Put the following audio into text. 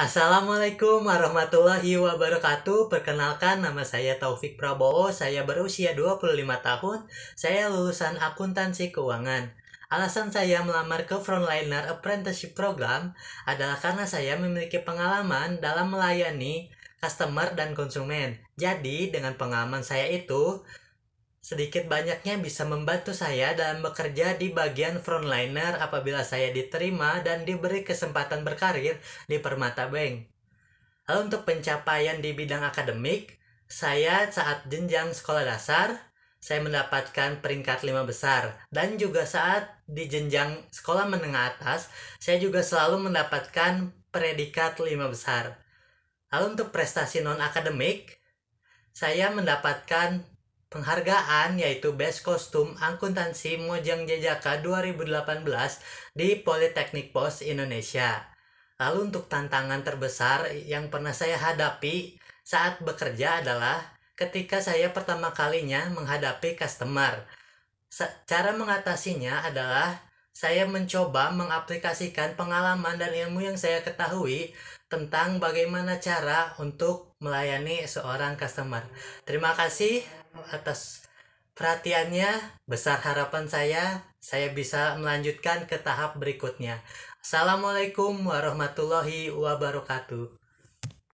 Assalamualaikum warahmatullahi wabarakatuh. Perkenalkan nama saya Taufik Prabowo. Saya berusia 25 tahun. Saya lulusan akuntansi keuangan. Alasan saya melamar ke Frontliner Apprenticeship Program adalah karena saya memiliki pengalaman dalam melayani customer dan konsumen. Jadi, dengan pengalaman saya itu, sedikit banyaknya bisa membantu saya dalam bekerja di bagian frontliner apabila saya diterima dan diberi kesempatan berkarir di Permata Bank. Lalu untuk pencapaian di bidang akademik, saya saat jenjang sekolah dasar, saya mendapatkan peringkat lima besar dan juga saat di jenjang sekolah menengah atas, saya juga selalu mendapatkan predikat lima besar. Lalu untuk prestasi non akademik, saya mendapatkan penghargaan yaitu Best Kostum Akuntansi Mojang Jajaka 2018 di Politeknik Pos Indonesia. Lalu untuk tantangan terbesar yang pernah saya hadapi saat bekerja adalah ketika saya pertama kalinya menghadapi customer. Cara mengatasinya adalah saya mencoba mengaplikasikan pengalaman dan ilmu yang saya ketahui tentang bagaimana cara untuk melayani seorang customer. Terima kasih atas perhatiannya. Besar harapan saya, saya bisa melanjutkan ke tahap berikutnya. Assalamualaikum warahmatullahi wabarakatuh.